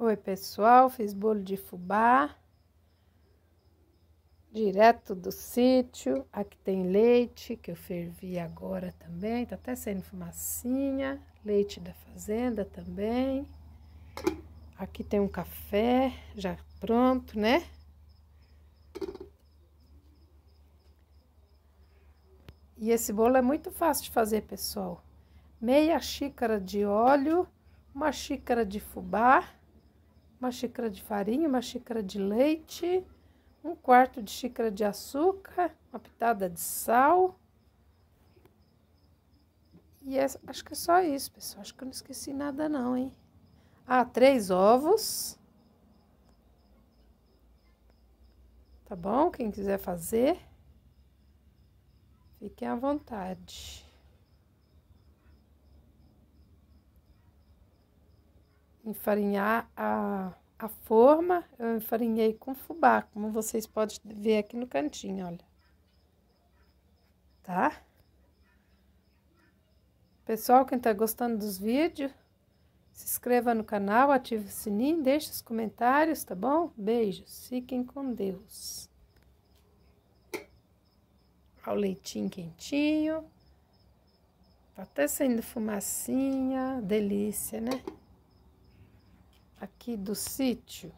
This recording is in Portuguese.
Oi, pessoal, fiz bolo de fubá. Direto do sítio. Aqui tem leite que eu fervi agora também, tá até saindo fumacinha. Leite da fazenda também. Aqui tem um café já pronto, né? E esse bolo é muito fácil de fazer, pessoal. Meia xícara de óleo, uma xícara de fubá, uma xícara de farinha, uma xícara de leite, um quarto de xícara de açúcar, uma pitada de sal. E é, acho que é só isso, pessoal. Acho que eu não esqueci nada não, hein? Ah, três ovos. Tá bom? Quem quiser fazer, fiquem à vontade. enfarinhar a, a forma, eu enfarinhei com fubá, como vocês podem ver aqui no cantinho, olha. Tá? Pessoal, quem tá gostando dos vídeos, se inscreva no canal, ative o sininho, deixe os comentários, tá bom? Beijos, fiquem com Deus. Olha o leitinho quentinho. Tá até saindo fumacinha, delícia, né? aqui do sítio.